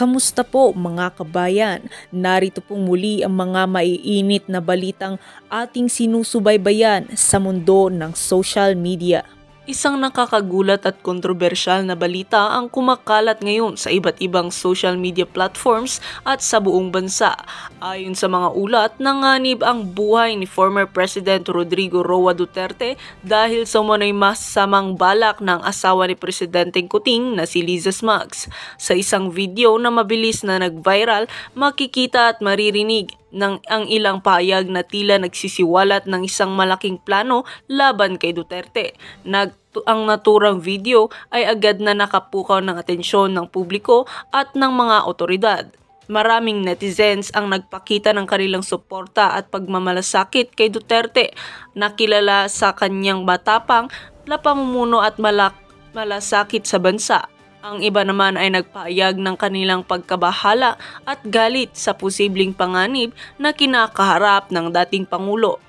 Kamusta po mga kabayan? Narito pong muli ang mga maiinit na balitang ating sinusubaybayan sa mundo ng social media. Isang nakakagulat at kontrobersyal na balita ang kumakalat ngayon sa iba't ibang social media platforms at sa buong bansa. Ayon sa mga ulat, nanganib ang buhay ni former President Rodrigo Roa Duterte dahil sa umano'y masamang balak ng asawa ni Presidenteng Kuting na si Liza Smags. Sa isang video na mabilis na nag-viral, makikita at maririnig ng ang ilang payag na tila nagsisiwalat ng isang malaking plano laban kay Duterte. Nag ang naturang video ay agad na nakapukaw ng atensyon ng publiko at ng mga otoridad. Maraming netizens ang nagpakita ng kanilang suporta at pagmamalasakit kay Duterte na kilala sa kanyang batapang na pamumuno at malak malasakit sa bansa. Ang iba naman ay nagpahayag ng kanilang pagkabahala at galit sa posibleng panganib na kinakaharap ng dating Pangulo.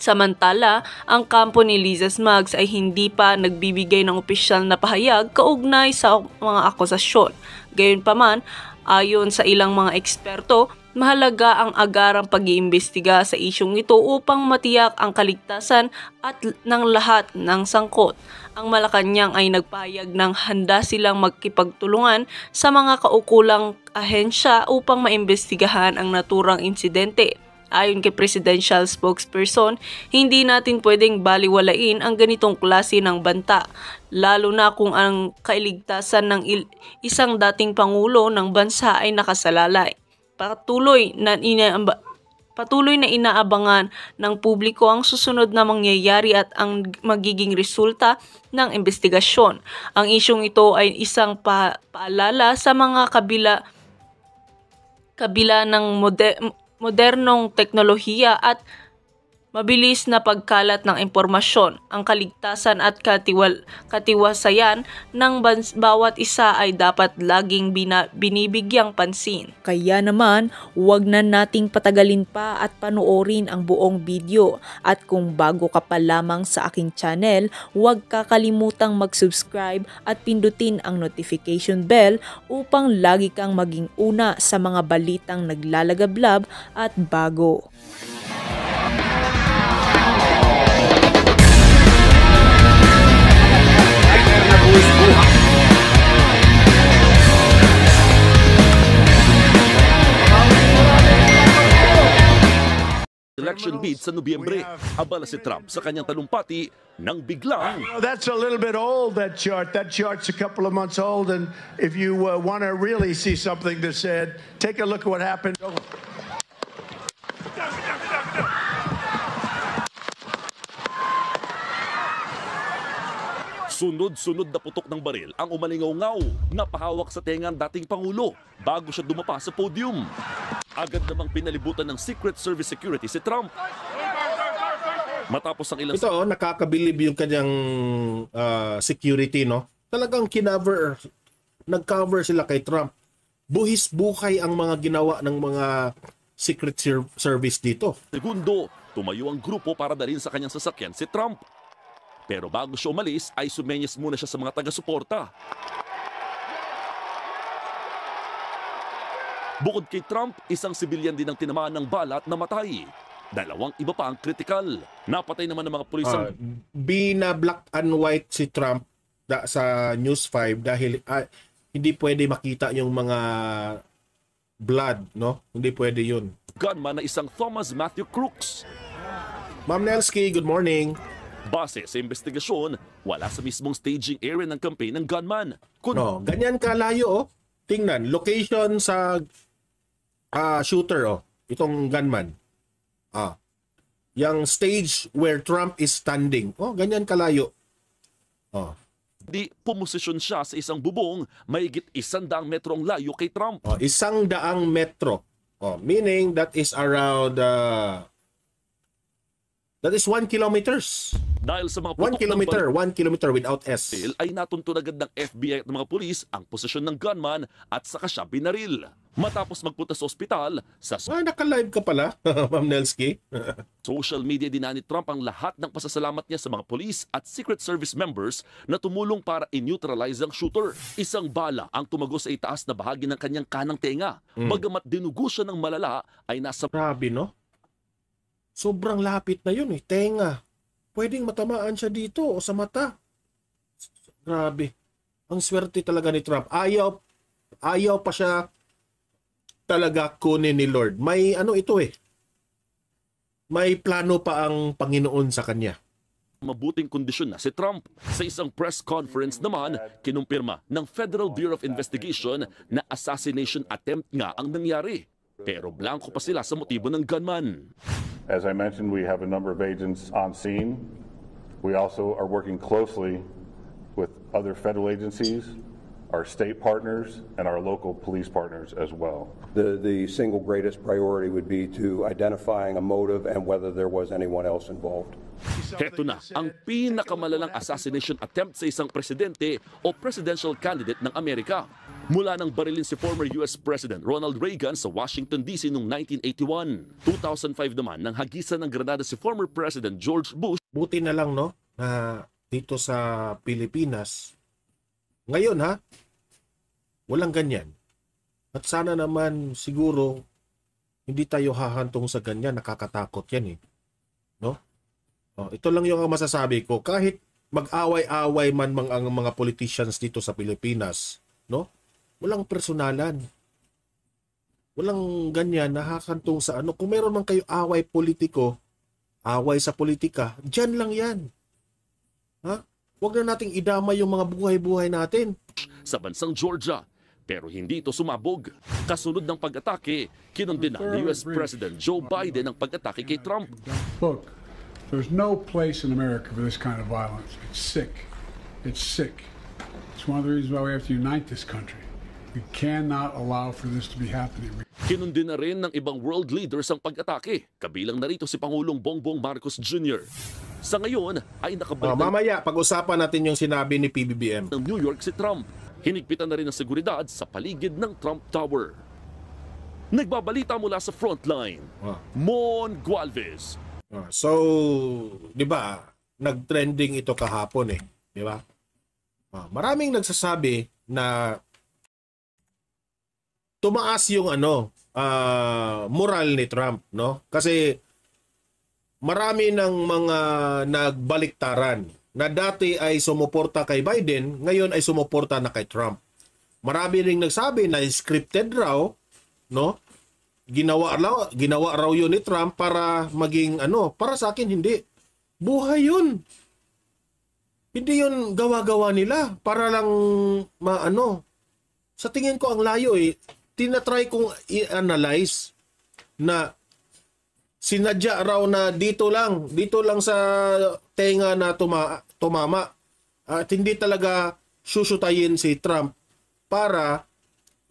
Samantala, ang kampo ni Liza Smugs ay hindi pa nagbibigay ng opisyal na pahayag kaugnay sa mga akusasyon. Gayunpaman, ayon sa ilang mga eksperto, mahalaga ang agarang pag-iimbestiga sa isyong ito upang matiyak ang kaligtasan at ng lahat ng sangkot. Ang Malacanang ay nagpayag ng handa silang magkipagtulungan sa mga kaukulang ahensya upang maimbestigahan ang naturang insidente ayon kay presidential spokesperson, hindi natin pwedeng baliwalain ang ganitong klase ng banta, lalo na kung ang kailigtasan ng isang dating pangulo ng bansa ay nakasalalay. Patuloy na inaamba Patuloy na inaabangan ng publiko ang susunod na mangyayari at ang magiging resulta ng investigasyon. Ang isyong ito ay isang pa paalala sa mga kabila kabila ng mode, modernong teknolohiya at mabilis na pagkalat ng impormasyon. Ang kaligtasan at katiwal, katiwasayan ng bawat isa ay dapat laging bina, binibigyang pansin. Kaya naman, huwag na nating patagalin pa at panoorin ang buong video. At kung bago ka pa lamang sa aking channel, huwag kakalimutang mag-subscribe at pindutin ang notification bell upang lagi kang maging una sa mga balitang naglalagablab at bago. election bid sa Nobyembre. Abala si Trump sa kanyang talumpati nang biglang. That's a little bit old, that chart. That chart's a couple of months old, and if you uh, want to really see something that said, take a look at what happened. Sunod-sunod na putok ng baril ang umalingaw-ngaw na pahawak sa tenga ang dating Pangulo bago siya dumapa sa podium. Agad namang pinalibutan ng Secret Service Security si Trump. Matapos ang ilang... Ito, oh, nakakabilib yung kanyang uh, security, no? Talagang kinover, nag-cover sila kay Trump. Buhis-bukay ang mga ginawa ng mga Secret Service dito. Segundo, tumayo ang grupo para dalhin sa kanyang sasakyan si Trump. Pero bago siya umalis ay sumenyas muna siya sa mga taga-suporta. Bukod kay Trump, isang sibilyan din ang tinamaan ng bala at namatay. Dalawang iba pa ang critical. Napatay naman ng mga pulis ang... Uh, ah, bina black and white si Trump da, sa News 5 dahil uh, hindi pwede makita yung mga blood, no? Hindi pwede yun. Gunman na isang Thomas Matthew Crooks. Ma'am Nelsky, good morning. Base sa investigasyon, wala sa mismong staging area ng campaign ng gunman. Kun- No, oh, ganyan kalayo oh. Tingnan, location sa ah, shooter oh, itong gunman. Ah. Yang stage where Trump is standing. Oh, ganyan kalayo. Oh. Di pumosisyon siya sa isang bubong may mayigit isandaang metrong layo kay Trump. oh isang daang metro. Oh, meaning that is around ah, That is 1 kilometers. Dahil sa mga 1 kilometer, 1 kilometer without S. Ay natuntun agad ng FBI at ng mga pulis ang posisyon ng gunman at saka siya binaril. Matapos magpunta sa ospital, sa ah, naka-live ka pala, Ma'am Nelsky. social media dinani Trump ang lahat ng pasasalamat niya sa mga police at Secret Service members na tumulong para in-neutralize ang shooter. Isang bala ang tumago sa itaas na bahagi ng kanyang kanang tenga. Mm. Bagamat dinugo siya ng malala, ay nasa... Grabe, no? Sobrang lapit na yun eh. Tenga. Pwedeng matamaan siya dito o sa mata. Grabe. Ang swerte talaga ni Trump. Ayaw, ayaw pa siya talaga kunin ni Lord. May ano ito eh. May plano pa ang Panginoon sa kanya mabuting kondisyon na si Trump. Sa isang press conference naman, kinumpirma ng Federal Bureau of Investigation na assassination attempt nga ang nangyari. Pero blanco pa sila sa motibo ng gunman. As I mentioned, we have a number of agents on scene. We also are working closely with other federal agencies, our state partners, and our local police partners as well. The, the single greatest priority would be to identifying a motive and whether there was anyone else involved. Heto na ang pinakamalalang assassination attempt sa isang presidente o presidential candidate ng Amerika. mula nang barilin si former US President Ronald Reagan sa Washington DC noong 1981. 2005 naman nang hagisan ng granada si former President George Bush. Buti na lang no na dito sa Pilipinas ngayon ha walang ganyan. At sana naman siguro hindi tayo hahantong sa ganyan nakakatakot yan eh. No? Oh, ito lang yung masasabi ko kahit mag-away-away man mga ang mga politicians dito sa Pilipinas, no? Walang personalan. Walang ganyan nakakantong sa ano. Kung meron man kayo away politiko, away sa politika, dyan lang yan. Ha? Huwag na nating idama yung mga buhay-buhay natin. Sa bansang Georgia, pero hindi ito sumabog. Kasunod ng pag-atake, kinondena ni US President Joe Biden ang pag-atake kay Trump. Look, there's no place in America for this kind of violence. It's sick. It's sick. It's one of the reasons why we have to unite this country. We cannot allow for this to be happening. Kinundin na rin ng ibang world leaders ang pag-atake, kabilang na rito si Pangulong Bongbong Marcos Jr. Sa ngayon ay nakabalik. Oh, mamaya, pag-usapan natin yung sinabi ni PBBM. Ng New York si Trump. Hinigpitan na rin ang seguridad sa paligid ng Trump Tower. Nagbabalita mula sa frontline, oh. Mon Gualvez. Oh, so, di ba, nag-trending ito kahapon eh. Di ba? Oh, maraming nagsasabi na tumaas yung ano, uh, moral ni Trump, no? Kasi marami ng mga nagbaliktaran na dati ay sumuporta kay Biden, ngayon ay sumuporta na kay Trump. Marami ring nagsabi na scripted raw, no? Ginawa raw, ginawa raw yun ni Trump para maging ano, para sa akin hindi. Buhay yun. Hindi yun gawa-gawa nila para lang maano. Sa tingin ko ang layo eh, tinatry kong i-analyze na sinadya raw na dito lang, dito lang sa tenga na tuma, tumama at hindi talaga susutayin si Trump para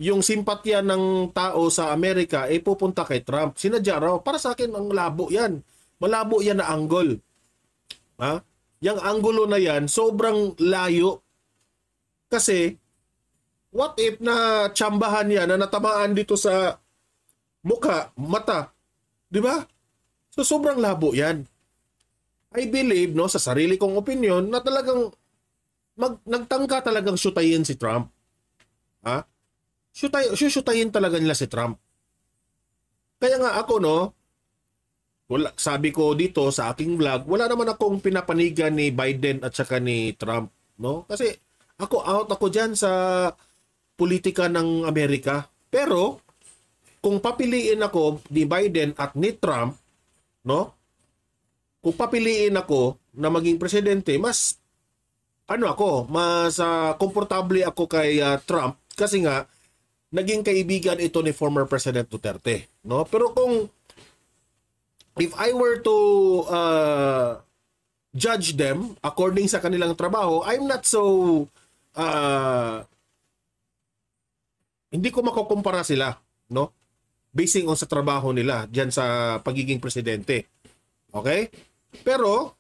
yung simpatya ng tao sa Amerika ay eh, pupunta kay Trump. Sinadya raw. Para sa akin, ang labo yan. Malabo yan na angle. Ha? Yung anggulo na yan, sobrang layo. Kasi, What if na chambahan yan na natamaan dito sa mukha, mata, 'di ba? So sobrang labo 'yan. I believe no sa sarili kong opinion na talagang mag, nagtangka talagang syutayin si Trump. Ha? Syutay, syutayin talaga nila si Trump. Kaya nga ako no, wala, sabi ko dito sa aking vlog, wala naman akong pinapanigan ni Biden at saka ni Trump, no? Kasi ako out ako diyan sa politika ng Amerika. Pero kung papiliin ako ni Biden at ni Trump, no? Kung papiliin ako na maging presidente, mas ano ako, mas uh, komportable ako kay uh, Trump kasi nga naging kaibigan ito ni former President Duterte, no? Pero kung if I were to uh, judge them according sa kanilang trabaho, I'm not so uh, hindi ko makukumpara sila, no? Basing on sa trabaho nila diyan sa pagiging presidente. Okay? Pero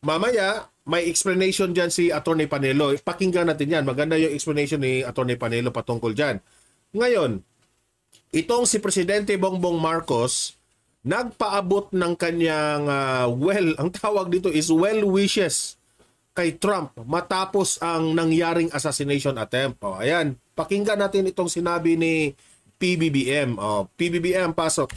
mamaya may explanation diyan si Attorney Panelo. Pakinggan natin 'yan. Maganda yung explanation ni Attorney Panelo patungkol diyan. Ngayon, itong si Presidente Bongbong Marcos nagpaabot ng kanyang uh, well, ang tawag dito is well wishes kay Trump matapos ang nangyaring assassination attempt. Oh, ayan, pakinggan natin itong sinabi ni PBBM. Oh, PBBM, pasok.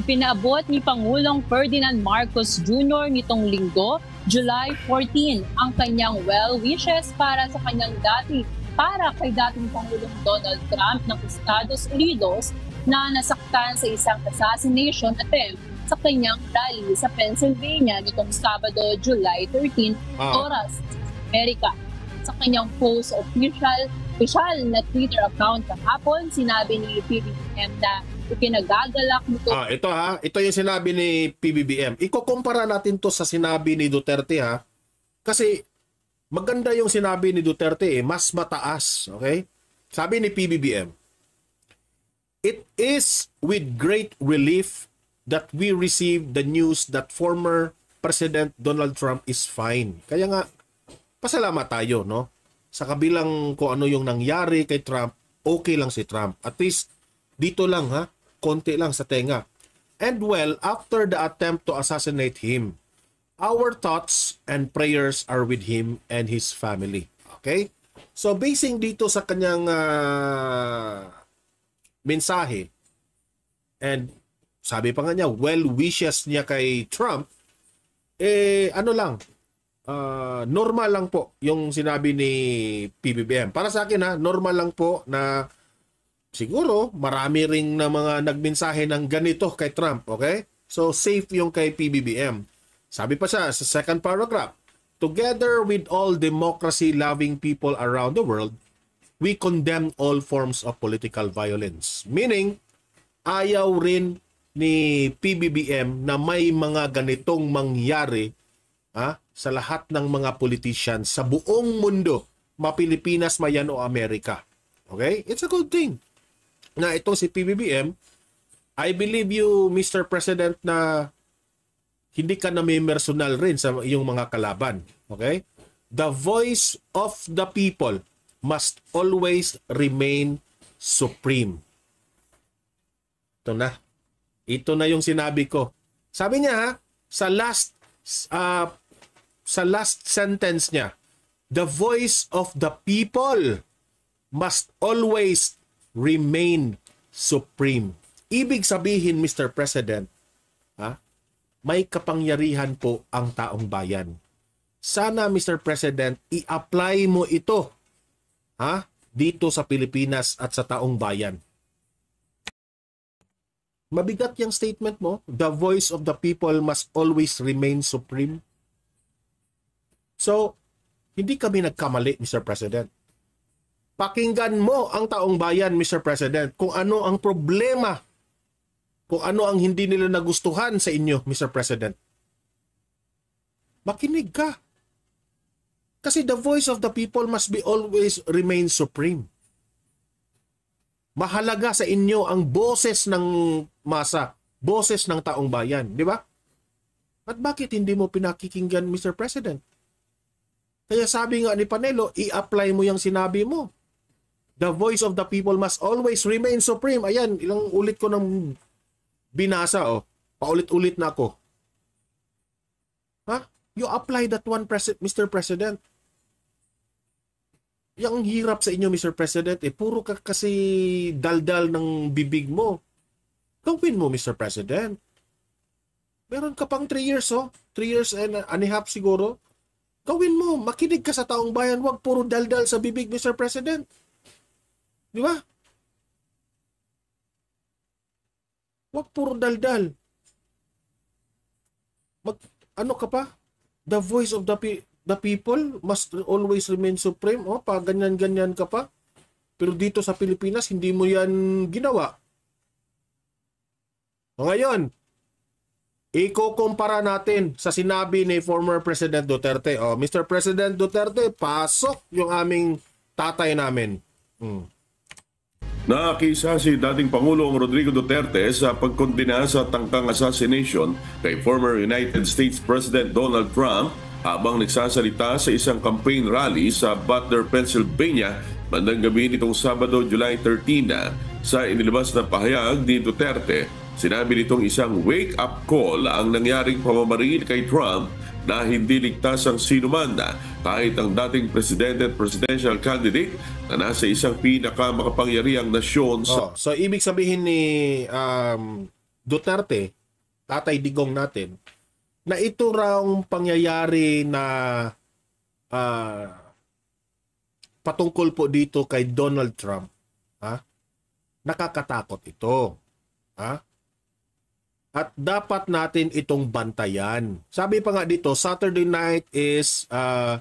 Ipinaabot ni Pangulong Ferdinand Marcos Jr. nitong linggo, July 14, ang kanyang well wishes para sa kanyang dati para kay dating Pangulong Donald Trump ng Estados Unidos na nasaktan sa isang assassination attempt sa kanyang rally sa Pennsylvania nitong Sabado, July 13, wow. oras Amerika. Sa kanyang post official, official na Twitter account kahapon, sinabi ni PBBM na ikinagagalak nito. Ah, ito ha, ito yung sinabi ni PBBM. Ikukumpara natin to sa sinabi ni Duterte ha. Kasi maganda yung sinabi ni Duterte eh, mas mataas, okay? Sabi ni PBBM, It is with great relief that we received the news that former President Donald Trump is fine. Kaya nga, pasalamat tayo, no? Sa kabilang kung ano yung nangyari kay Trump, okay lang si Trump. At least, dito lang ha, konti lang sa tenga. And well, after the attempt to assassinate him, our thoughts and prayers are with him and his family. Okay? So, basing dito sa kanyang uh, mensahe, and sabi pa nga niya, well wishes niya kay Trump, eh ano lang, uh, normal lang po yung sinabi ni PBBM. Para sa akin ha, normal lang po na siguro marami ring na mga nagmensahe ng ganito kay Trump, okay? So safe yung kay PBBM. Sabi pa siya sa second paragraph, Together with all democracy-loving people around the world, we condemn all forms of political violence. Meaning, ayaw rin ni PBBM na may mga ganitong mangyari ha, sa lahat ng mga politician sa buong mundo, mapilipinas mayan o Amerika. Okay? It's a good thing na itong si PBBM, I believe you, Mr. President, na hindi ka na may personal rin sa iyong mga kalaban. Okay? The voice of the people must always remain supreme. Ito na. Ito na yung sinabi ko. Sabi niya ha, sa last uh, sa last sentence niya, the voice of the people must always remain supreme. Ibig sabihin, Mr. President, ha, may kapangyarihan po ang taong bayan. Sana, Mr. President, i-apply mo ito ha, dito sa Pilipinas at sa taong bayan. Mabigat yung statement mo. The voice of the people must always remain supreme. So, hindi kami nagkamali, Mr. President. Pakinggan mo ang taong bayan, Mr. President, kung ano ang problema, kung ano ang hindi nila nagustuhan sa inyo, Mr. President. Makinig ka. Kasi the voice of the people must be always remain supreme mahalaga sa inyo ang boses ng masa, boses ng taong bayan, di ba? At bakit hindi mo pinakikinggan, Mr. President? Kaya sabi nga ni Panelo, i-apply mo yung sinabi mo. The voice of the people must always remain supreme. Ayan, ilang ulit ko nang binasa, oh. Paulit-ulit na ako. Ha? You apply that one, Pres- Mr. President. Yang hirap sa inyo, Mr. President, eh, puro ka kasi daldal ng bibig mo. Gawin mo, Mr. President. Meron ka pang 3 years, oh. 3 years and a half siguro. Gawin mo, makinig ka sa taong bayan, wag puro daldal sa bibig, Mr. President. Di ba? Wag puro daldal. Mag, ano ka pa? The voice of the the people must always remain supreme. O, oh, pa ganyan-ganyan ka pa. Pero dito sa Pilipinas, hindi mo yan ginawa. O ngayon, ikukumpara natin sa sinabi ni former President Duterte. O, oh, Mr. President Duterte, pasok yung aming tatay namin. Hmm. Nakakisa si dating Pangulong Rodrigo Duterte sa pagkondina sa tangkang assassination kay former United States President Donald Trump habang nagsasalita sa isang campaign rally sa Butler, Pennsylvania bandang gabi nitong Sabado, July 13 sa inilabas na pahayag ni Duterte. Sinabi nitong isang wake-up call ang nangyaring pamamaril kay Trump na hindi ligtas ang sinuman kahit ang dating presidente at presidential candidate na nasa isang pinakamakapangyariang nasyon sa... Oh, so ibig sabihin ni um, Duterte, tatay digong natin, na ito raw pangyayari na uh, patungkol po dito kay Donald Trump, ha? Nakakatakot ito, ha? At dapat natin itong bantayan. Sabi pa nga dito, Saturday night is uh,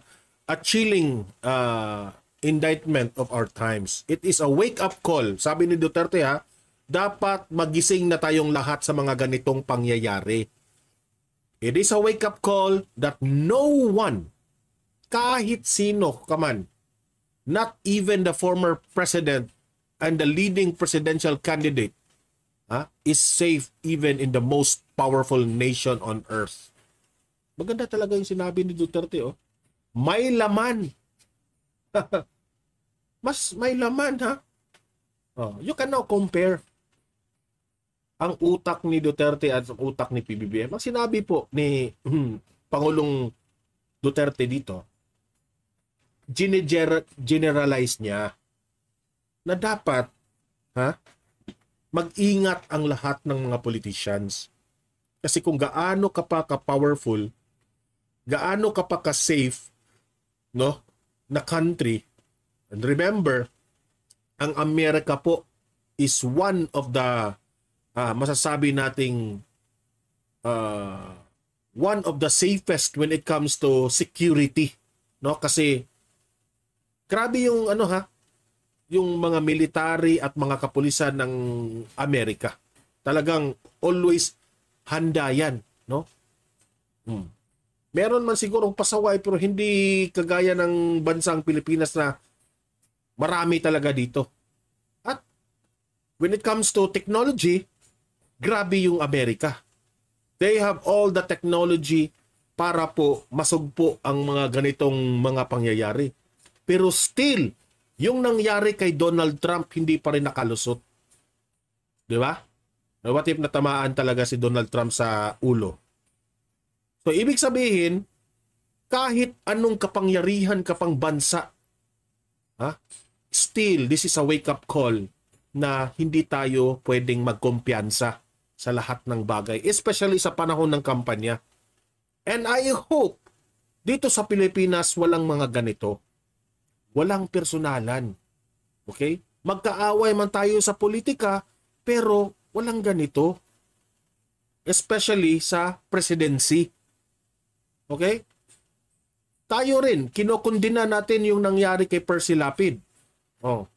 a chilling uh, indictment of our times. It is a wake-up call. Sabi ni Duterte ha, dapat magising na tayong lahat sa mga ganitong pangyayari It is a wake-up call that no one, kahit sino kaman, not even the former president and the leading presidential candidate, ha, is safe even in the most powerful nation on earth. Maganda talaga yung sinabi ni Duterte, oh. May laman. Mas may laman, ha? Oh, you can now compare ang utak ni Duterte at ang utak ni PBBM. Ang sinabi po ni hmm, Pangulong Duterte dito, gineger- generalize niya na dapat ha, mag-ingat ang lahat ng mga politicians. Kasi kung gaano ka pa ka-powerful, gaano ka pa ka-safe no, na country, and remember, ang Amerika po is one of the uh, masasabi nating uh, one of the safest when it comes to security no kasi grabe yung ano ha yung mga military at mga kapulisan ng Amerika talagang always handa yan no hmm. meron man sigurong pasaway pero hindi kagaya ng bansang Pilipinas na marami talaga dito at when it comes to technology grabe yung Amerika. They have all the technology para po masugpo ang mga ganitong mga pangyayari. Pero still, yung nangyari kay Donald Trump hindi pa rin nakalusot. 'Di ba? What if natamaan talaga si Donald Trump sa ulo? So ibig sabihin, kahit anong kapangyarihan ka pang bansa, ha? Still, this is a wake-up call na hindi tayo pwedeng magkumpiyansa sa lahat ng bagay, especially sa panahon ng kampanya. And I hope dito sa Pilipinas walang mga ganito. Walang personalan. Okay? Magkaaway man tayo sa politika, pero walang ganito. Especially sa presidency. Okay? Tayo rin, kinokondina natin yung nangyari kay Percy Lapid. Oh,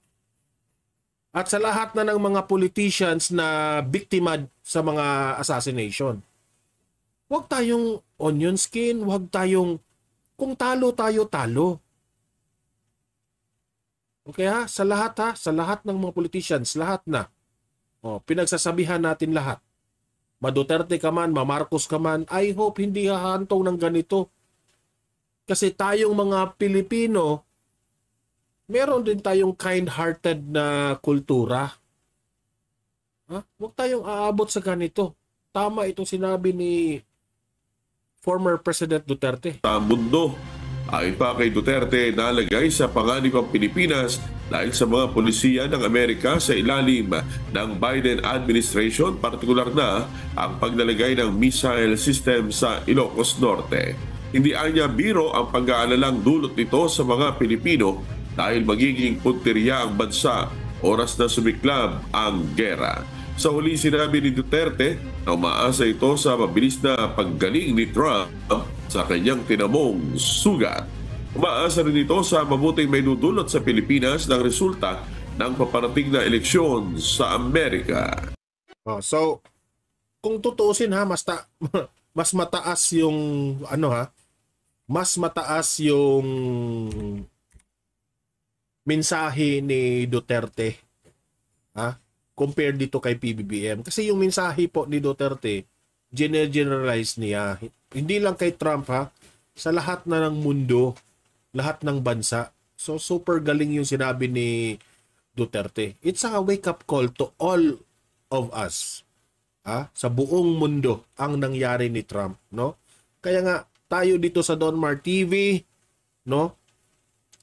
at sa lahat na ng mga politicians na biktima sa mga assassination. Huwag tayong onion skin, huwag tayong kung talo tayo, talo. Okay ha? Sa lahat ha, sa lahat ng mga politicians, lahat na. O, pinagsasabihan natin lahat. Maduterte ka man, mamarcos ka man, I hope hindi hahantong ng ganito. Kasi tayong mga Pilipino, meron din tayong kind-hearted na kultura. Ha? Huwag tayong aabot sa ganito. Tama itong sinabi ni former President Duterte. Sa mundo, ay pa kay Duterte, nalagay sa panganib ang Pilipinas dahil sa mga polisiya ng Amerika sa ilalim ng Biden administration, partikular na ang paglalagay ng missile system sa Ilocos Norte. Hindi anya biro ang pag-aalalang dulot nito sa mga Pilipino dahil magiging punteriya ang bansa oras na sumiklab ang gera. Sa huli sinabi ni Duterte na umaasa ito sa mabilis na paggaling ni Trump sa kanyang tinamong sugat. Umaasa rin ito sa mabuting may nudulot sa Pilipinas ng resulta ng paparating na eleksyon sa Amerika. Oh, so, kung tutuusin ha, mas, ta- mas mataas yung ano ha, mas mataas yung mensahe ni Duterte ha compare dito kay PBBM kasi yung mensahe po ni Duterte generalize niya hindi lang kay Trump ha sa lahat na ng mundo lahat ng bansa so super galing yung sinabi ni Duterte it's a wake up call to all of us ha sa buong mundo ang nangyari ni Trump no kaya nga tayo dito sa Donmar TV no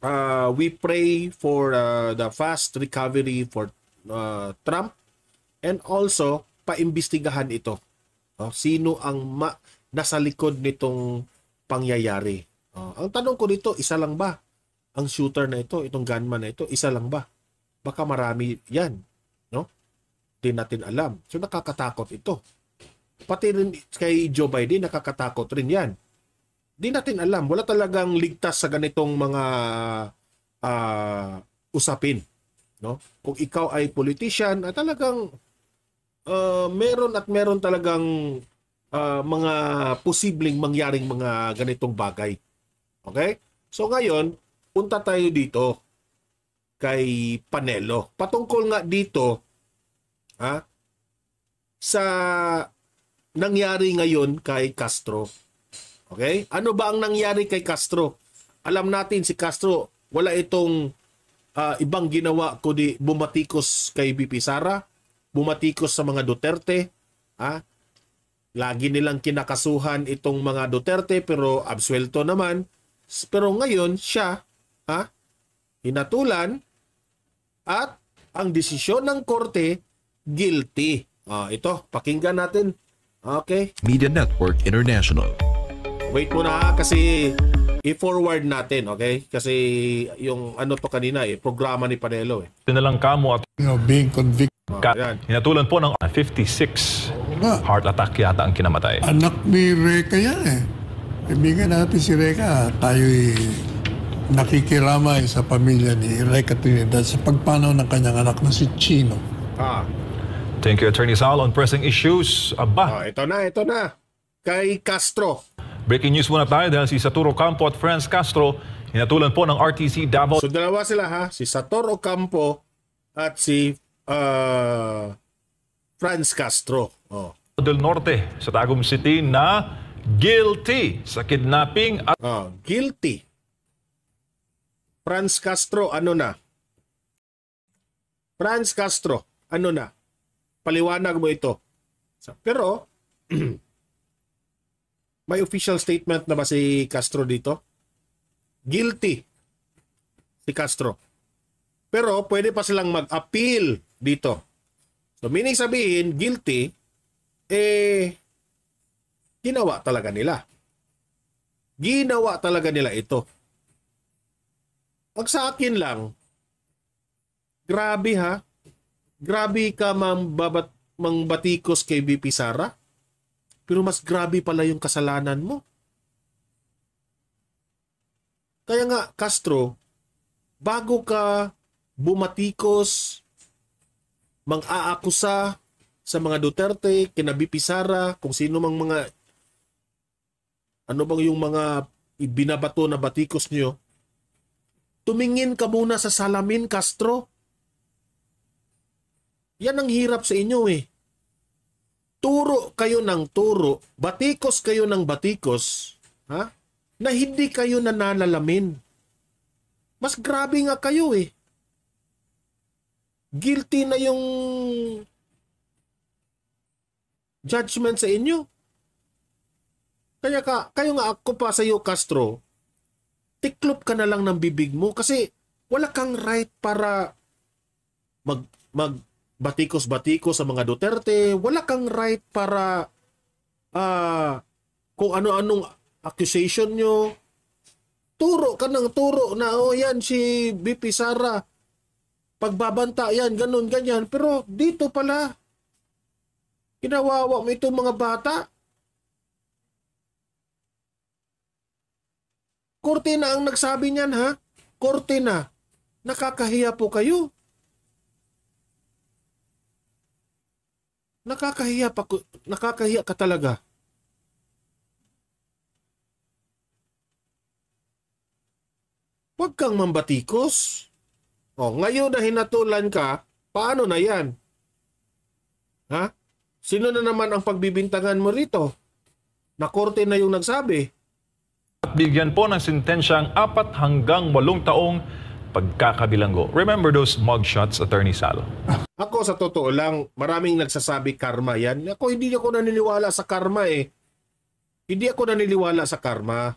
uh, we pray for uh, the fast recovery for uh, Trump and also paimbestigahan ito. Uh, sino ang ma- nasa likod nitong pangyayari? Uh, ang tanong ko dito, isa lang ba? Ang shooter na ito, itong gunman na ito, isa lang ba? Baka marami yan. No? Hindi natin alam. So nakakatakot ito. Pati rin kay Joe Biden, nakakatakot rin yan di natin alam. Wala talagang ligtas sa ganitong mga uh, usapin. No? Kung ikaw ay politician, ah, talagang uh, meron at meron talagang uh, mga posibleng mangyaring mga ganitong bagay. Okay? So ngayon, punta tayo dito kay Panelo. Patungkol nga dito ha, sa nangyari ngayon kay Castro. Okay? Ano ba ang nangyari kay Castro? Alam natin si Castro, wala itong uh, ibang ginawa kundi bumatikos kay BP Sara, bumatikos sa mga Duterte, ha? Ah. Lagi nilang kinakasuhan itong mga Duterte pero absuelto naman. Pero ngayon siya, ha? Ah, hinatulan at ang desisyon ng korte guilty. Ah, ito, pakinggan natin. Okay. Media Network International. Wait muna kasi i-forward natin, okay? Kasi yung ano to kanina eh, programa ni Panelo eh. Tinalang kamo at you know, being convicted. Oh, yan. Hinatulan po ng 56 ba? heart attack yata ang kinamatay. Anak ni Reka yan eh. Kaibigan natin si Reka. Ah. Tayo eh, nakikiramay sa pamilya ni Reka Trinidad sa pagpanaw ng kanyang anak na si Chino. Ah. Thank you, Attorney Sal, on pressing issues. Aba. Oh, ito na, ito na. Kay Castro. Breaking news muna tayo dahil si Saturo Campo at Franz Castro inatulan po ng RTC Davao. So dalawa sila ha, si Saturo Campo at si uh, Franz Castro. Oh. Del Norte sa Tagum City na guilty sa kidnapping at... Oh, guilty. Franz Castro, ano na? Franz Castro, ano na? Paliwanag mo ito. Pero, May official statement na ba si Castro dito? Guilty si Castro. Pero pwede pa silang mag-appeal dito. So meaning sabihin, guilty, eh, ginawa talaga nila. Ginawa talaga nila ito. Pag sa akin lang, grabe ha, grabe ka mang mangbatikos kay BP Sara. Pero mas grabe pala yung kasalanan mo. Kaya nga, Castro, bago ka bumatikos, mang-aakusa sa mga Duterte, kinabi Pizarra, kung sino mang mga, ano bang yung mga binabato na batikos nyo, tumingin ka muna sa salamin, Castro. Yan ang hirap sa inyo eh turo kayo ng turo, batikos kayo ng batikos, ha? Na hindi kayo nananalamin. Mas grabe nga kayo eh. Guilty na yung judgment sa inyo. Kaya ka, kayo nga ako pa sa iyo Castro, tiklop ka na lang ng bibig mo kasi wala kang right para mag mag batikos-batikos sa mga Duterte, wala kang right para uh, kung ano-anong accusation nyo. Turo ka ng turo na, oh yan, si BP Sara, pagbabanta yan, ganun, ganyan. Pero dito pala, kinawawa mo itong mga bata. Korte na ang nagsabi niyan ha. Korte na. Nakakahiya po kayo. Nakakahiya pa ko, nakakahiya ka talaga. Huwag kang mambatikos. O, oh, ngayon na hinatulan ka, paano na yan? Ha? Sino na naman ang pagbibintangan mo rito? Na korte na yung nagsabi. At bigyan po ng sentensyang apat hanggang walong taong pagkakabilanggo. Remember those mugshots, Attorney Sal? Ako sa totoo lang, maraming nagsasabi karma yan. Ako hindi ako naniniwala sa karma eh. Hindi ako naniniwala sa karma.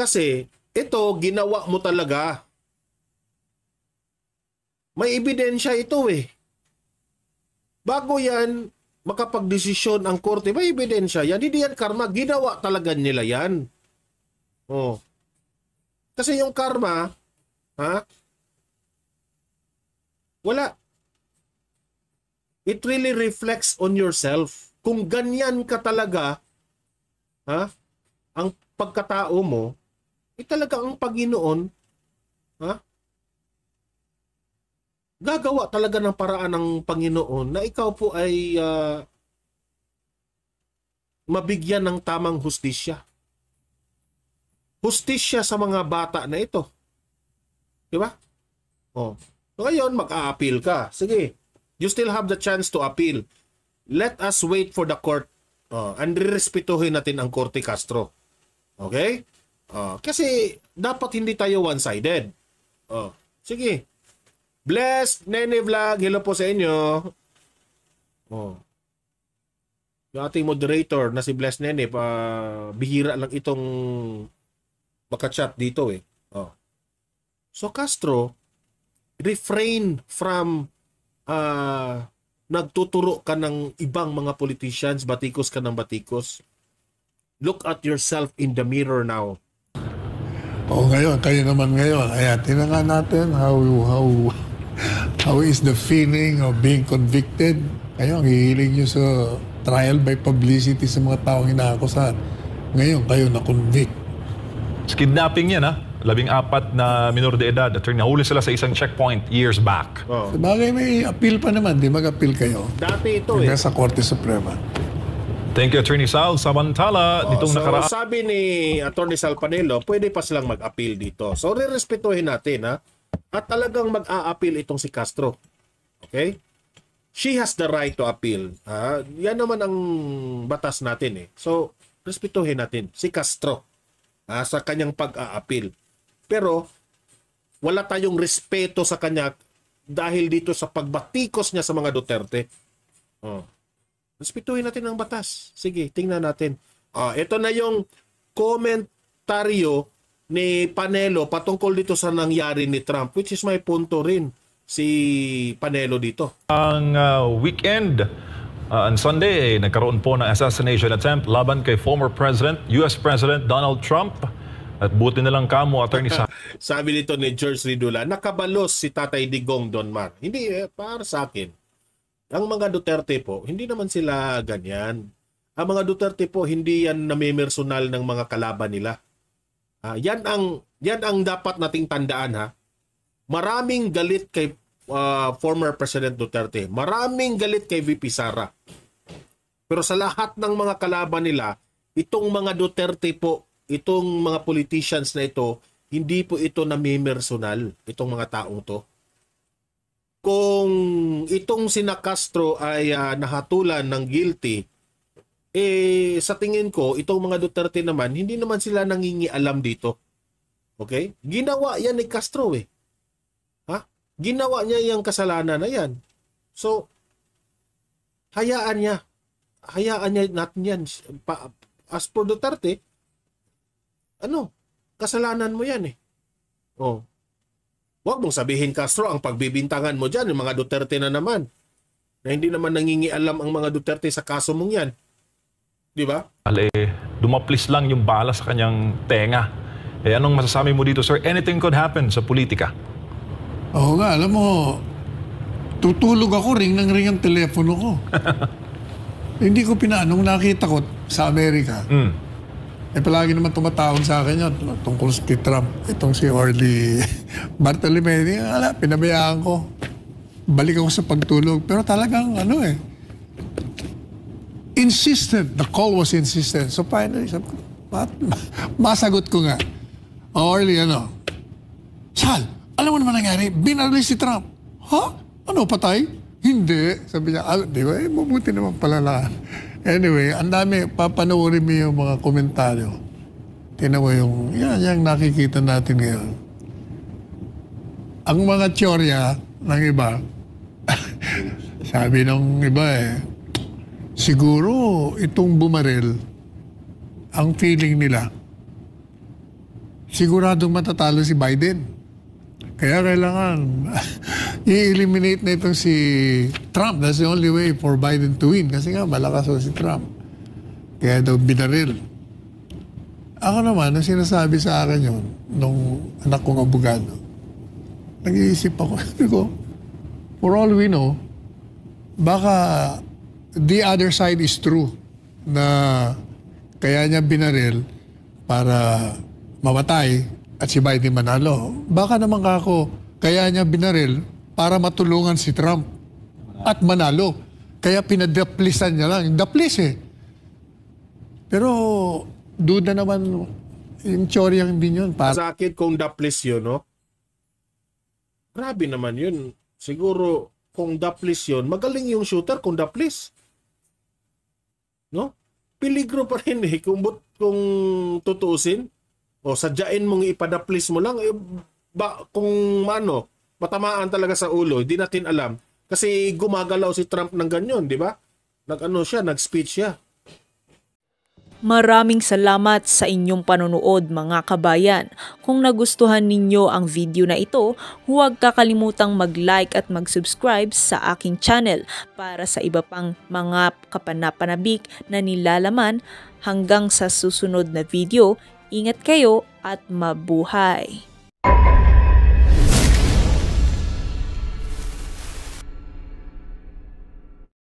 Kasi ito, ginawa mo talaga. May ebidensya ito eh. Bago yan, makapagdesisyon ang korte, may ebidensya yan. Hindi yan karma, ginawa talaga nila yan. Oh. Kasi yung karma, ha? Wala. It really reflects on yourself. Kung ganyan ka talaga, ha? Ang pagkatao mo, eh talaga ang Panginoon, ha? Gagawa talaga ng paraan ng Panginoon na ikaw po ay uh, mabigyan ng tamang hustisya hustisya sa mga bata na ito. Di ba? Oh. So ngayon, mag-a-appeal ka. Sige, you still have the chance to appeal. Let us wait for the court. Oh, and respetuhin natin ang Korte Castro. Okay? Oh, kasi dapat hindi tayo one-sided. Oh, sige. Bless Nene Vlog, hello po sa inyo. Oh. Yung ating moderator na si Bless Nene, pa bihira lang itong makachat dito eh. Oh. So Castro refrain from uh, nagtuturo ka ng ibang mga politicians, batikos ka ng batikos. Look at yourself in the mirror now. Oh, ngayon, kayo naman ngayon. Ayan, tinangan natin how, how, how is the feeling of being convicted. Kayo, ang hihiling nyo sa trial by publicity sa mga taong inaakusahan. Ngayon, kayo na-convict It's kidnapping yan, ha? Labing apat na minor de edad. At nahuli sila sa isang checkpoint years back. Oh. Bagay may appeal pa naman, di mag-appeal kayo. Dati ito eh. Hanggang sa Korte Suprema. Thank you, Attorney Sal. Samantala, oh, nitong so, nakaraan... Sabi ni Attorney Sal Panelo, pwede pa silang mag-appeal dito. So, rirespetuhin natin, ha? At talagang mag-a-appeal itong si Castro. Okay? She has the right to appeal. Ha? Yan naman ang batas natin, eh. So, respetuhin natin si Castro ah, sa kanyang pag-aapil. Pero wala tayong respeto sa kanya dahil dito sa pagbatikos niya sa mga Duterte. Oh. Respetuhin natin ang batas. Sige, tingnan natin. Ah, ito na yung komentaryo ni Panelo patungkol dito sa nangyari ni Trump which is may punto rin si Panelo dito. Ang uh, weekend Uh, on Sunday, nagkaroon po ng assassination attempt laban kay former President, US President Donald Trump. At buti na lang kamo, attorney sa... Sabi nito ni George Ridula, nakabalos si Tatay Digong Don Mar. Hindi, eh, para sa akin, ang mga Duterte po, hindi naman sila ganyan. Ang mga Duterte po, hindi yan namimersonal ng mga kalaban nila. Uh, yan ang yan ang dapat nating tandaan ha. Maraming galit kay uh, former President Duterte. Maraming galit kay VP Sara. Pero sa lahat ng mga kalaban nila, itong mga Duterte po, itong mga politicians na ito, hindi po ito namimersonal, itong mga taong to. Kung itong sina Castro ay uh, nahatulan ng guilty, eh sa tingin ko, itong mga Duterte naman, hindi naman sila nangingialam dito. Okay? Ginawa yan ni Castro eh ginawa niya yung kasalanan na yan. So, hayaan niya. Hayaan niya natin yan. as for Duterte, ano, kasalanan mo yan eh. Oh. Huwag mong sabihin Castro ang pagbibintangan mo dyan, yung mga Duterte na naman. Na hindi naman nangingialam ang mga Duterte sa kaso mong yan. Di ba? Ale, dumaplis lang yung bala sa kanyang tenga. Eh anong masasabi mo dito, sir? Anything could happen sa politika. Oo nga, alam mo, tutulog ako, ring ng ring ang telepono ko. Hindi ko pinanong nakita ko sa Amerika. Mm. Eh, palagi naman tumatawag sa akin yun, tungkol si Trump, itong si Orly Bartolomeni, ala, pinabayaan ko. Balik ako sa pagtulog. Pero talagang, ano eh, insistent. The call was insistent. So finally, sabi ko, masagot ko nga. Oh, Orly, ano, Sal, alam mo naman nangyari, binalis si Trump. Ha? Huh? Ano, patay? Hindi. Sabi niya, alam, ah, di ba? Eh, mabuti naman pala lahat. Anyway, ang dami, papanoorin mo yung mga komentaryo. Tinan yung, yan, yung nakikita natin ngayon. Ang mga tsorya ng iba, sabi ng iba eh, siguro itong bumaril, ang feeling nila, siguradong matatalo si Biden. Kaya kailangan i-eliminate na itong si Trump. That's the only way for Biden to win. Kasi nga, malakas si Trump. Kaya daw binaril. Ako naman, ang sinasabi sa akin yun, nung anak kong abogado, nag-iisip ako, ko, for all we know, baka the other side is true na kaya niya binaril para mawatay at si Biden manalo. Baka naman ako kaya niya binaril para matulungan si Trump at manalo. Kaya pinadaplisan niya lang. Daplis eh. Pero doon na naman yung choryang din yun. Para... Sa akin kung daplis yun, no? Grabe naman yun. Siguro kung daplis yun, magaling yung shooter kung daplis. No? Peligro pa rin eh kung, but, kung tutusin. O sadyain mong ipadaplis mo lang, eh, ba, kung ano, matamaan talaga sa ulo, hindi natin alam. Kasi gumagalaw si Trump ng ganyan, di ba? Nag-ano siya, nag-speech siya. Maraming salamat sa inyong panonood mga kabayan. Kung nagustuhan ninyo ang video na ito, huwag kakalimutang mag-like at mag-subscribe sa aking channel para sa iba pang mga kapanapanabik na nilalaman hanggang sa susunod na video. Ingat kayo at mabuhay!